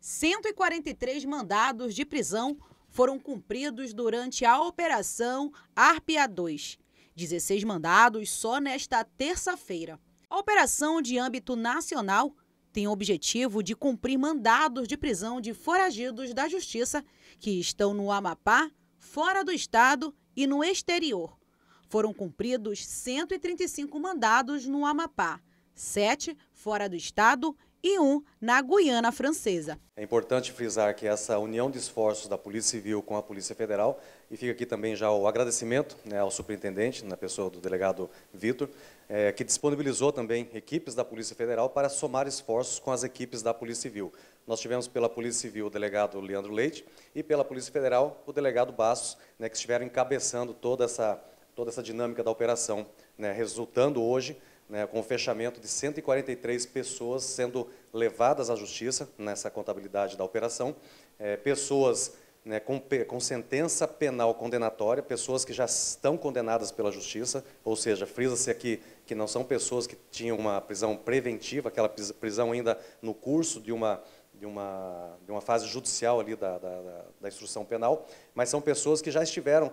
143 mandados de prisão foram cumpridos durante a Operação Arpia 2. 16 mandados só nesta terça-feira. A operação de âmbito nacional tem o objetivo de cumprir mandados de prisão de foragidos da Justiça que estão no Amapá, fora do Estado e no exterior. Foram cumpridos 135 mandados no Amapá, 7 fora do Estado e e um na Guiana Francesa. É importante frisar que essa união de esforços da Polícia Civil com a Polícia Federal, e fica aqui também já o agradecimento né, ao superintendente, na pessoa do delegado Vitor, é, que disponibilizou também equipes da Polícia Federal para somar esforços com as equipes da Polícia Civil. Nós tivemos pela Polícia Civil o delegado Leandro Leite e pela Polícia Federal o delegado Bastos, né, que estiveram encabeçando toda essa, toda essa dinâmica da operação, né, resultando hoje né, com o fechamento de 143 pessoas sendo levadas à justiça nessa contabilidade da operação, é, pessoas né, com, com, sentença penal condenatória, pessoas que já estão condenadas pela justiça, ou seja, frisa-se aqui que não são pessoas que tinham uma prisão preventiva, aquela prisão ainda no curso de uma, de uma, de uma fase judicial ali da, da, da instrução penal, mas são pessoas que já estiveram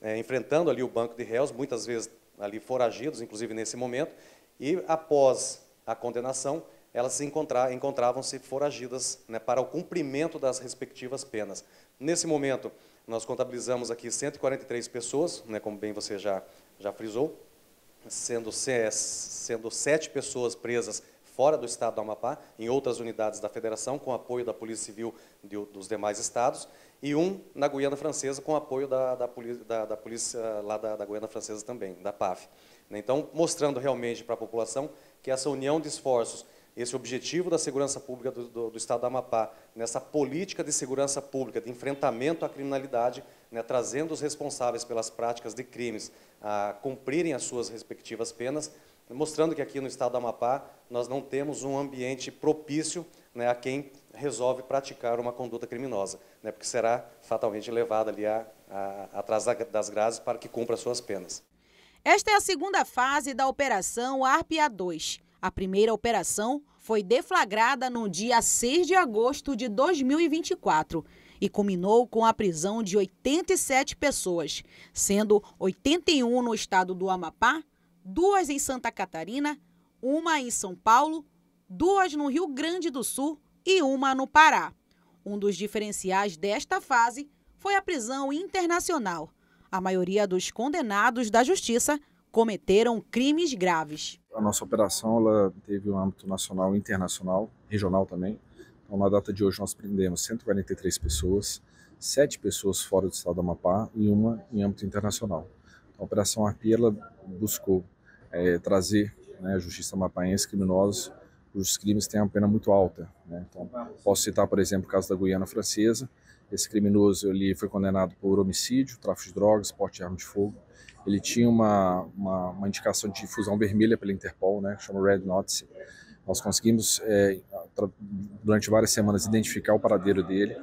é, enfrentando ali o banco de réus, muitas vezes ali foragidos, inclusive nesse momento, e após a condenação, elas se encontravam-se foragidas né, para o cumprimento das respectivas penas. Nesse momento, nós contabilizamos aqui 143 pessoas, né, como bem você já, já frisou, sendo, sendo sete pessoas presas fora do estado do Amapá, em outras unidades da federação, com apoio da Polícia Civil de, dos demais estados, e um na Guiana Francesa, com apoio da, da, da, da Polícia lá da, da Guiana Francesa também, da PAF. Né, então, mostrando realmente para a população que essa união de esforços esse objetivo da segurança pública do, do, do Estado do Amapá, nessa política de segurança pública, de enfrentamento à criminalidade, né, trazendo os responsáveis pelas práticas de crimes a cumprirem as suas respectivas penas, mostrando que aqui no estado do Amapá nós não temos um ambiente propício né, a quem resolve praticar uma conduta criminosa, né, porque será fatalmente levado ali a, a, atrás das grades para que cumpra suas penas. Esta é a segunda fase da Operação ARPA 2. A primeira operação foi deflagrada no dia 6 de agosto de 2024 e culminou com a prisão de 87 pessoas, sendo 81 no estado do Amapá, duas em Santa Catarina, uma em São Paulo, duas no Rio Grande do Sul e uma no Pará. Um dos diferenciais desta fase foi a prisão internacional. A maioria dos condenados da justiça cometeram crimes graves. A nossa operação ela teve um âmbito nacional e internacional, regional também. Então, na data de hoje, nós prendemos 143 pessoas, 7 pessoas fora do estado do Amapá e uma em âmbito internacional. Então, a Operação Arpia buscou é, trazer né, a justiça amapaense criminosos cujos crimes têm uma pena muito alta. Né? Então, posso citar, por exemplo, o caso da Guiana Francesa. Esse criminoso ele foi condenado por homicídio, tráfico de drogas, porte de arma de fogo. Ele tinha uma, uma, uma indicação de fusão vermelha pela Interpol, né, que chama Red Notice nós conseguimos, é, durante várias semanas, identificar o paradeiro dele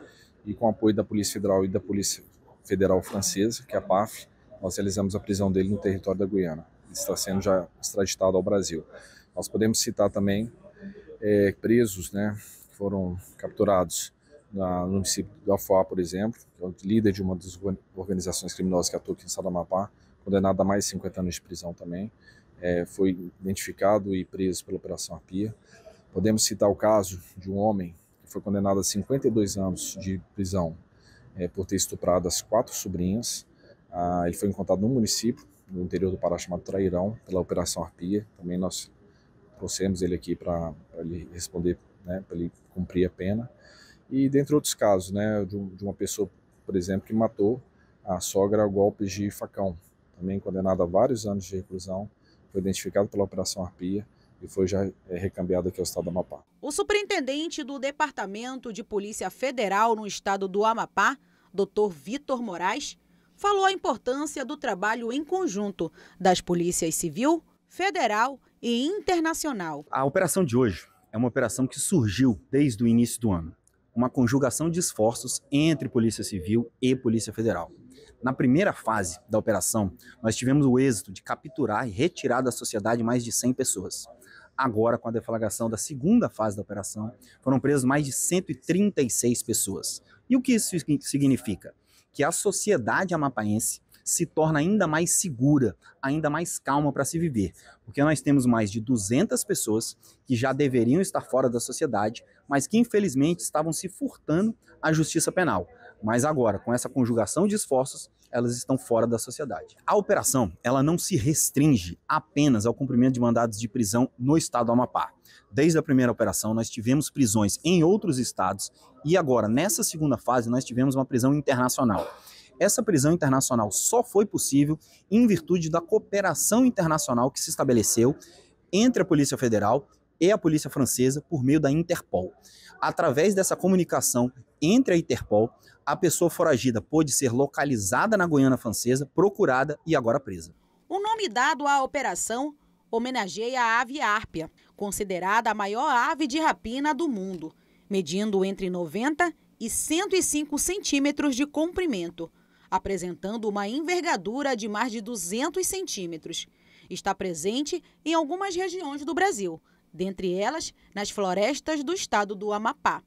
e, com o apoio da Polícia Federal e da Polícia Federal Francesa, que é a PAF, nós realizamos a prisão dele no território da Guiana. Ele está sendo já extraditado ao Brasil. Nós podemos citar também é, presos né, que foram capturados na, no município do Afuá, por exemplo, que é o líder de uma das organizações criminosas que atua aqui em Sadamapá, condenado a mais de 50 anos de prisão também é, foi identificado e preso pela Operação Arpia. Podemos citar o caso de um homem que foi condenado a 52 anos de prisão é, por ter estuprado as quatro sobrinhas. Ah, ele foi encontrado num município no interior do Pará chamado Trairão pela Operação Arpia. Também nós trouxemos ele aqui para ele responder, né, para ele cumprir a pena. E dentre outros casos, né, de, de uma pessoa, por exemplo, que matou a sogra a golpes de facão, também condenada a vários anos de reclusão foi identificado pela Operação Arpia e foi já é, recambiado aqui ao estado do Amapá. O superintendente do Departamento de Polícia Federal no estado do Amapá, Dr. Vitor Moraes, falou a importância do trabalho em conjunto das polícias civil, federal e internacional. A operação de hoje é uma operação que surgiu desde o início do ano, uma conjugação de esforços entre Polícia Civil e Polícia Federal. Na primeira fase da operação, nós tivemos o êxito de capturar e retirar da sociedade mais de 100 pessoas. Agora, com a deflagração da segunda fase da operação, foram presos mais de 136 pessoas. E o que isso significa? Que a sociedade amapaense se torna ainda mais segura, ainda mais calma para se viver, porque nós temos mais de 200 pessoas que já deveriam estar fora da sociedade, mas que infelizmente estavam se furtando à justiça penal. Mas agora, com essa conjugação de esforços, elas estão fora da sociedade. A operação, ela não se restringe apenas ao cumprimento de mandados de prisão no estado do Amapá. Desde a primeira operação, nós tivemos prisões em outros estados e agora, nessa segunda fase, nós tivemos uma prisão internacional. Essa prisão internacional só foi possível em virtude da cooperação internacional que se estabeleceu entre a Polícia Federal e a Polícia Francesa por meio da Interpol. Através dessa comunicação entre a Interpol, a pessoa foragida pôde ser localizada na Guiana Francesa, procurada e agora presa. O nome dado à operação homenageia a ave árpia, considerada a maior ave de rapina do mundo, medindo entre 90 e 105 centímetros de comprimento apresentando uma envergadura de mais de 200 centímetros. Está presente em algumas regiões do Brasil, dentre elas nas florestas do estado do Amapá.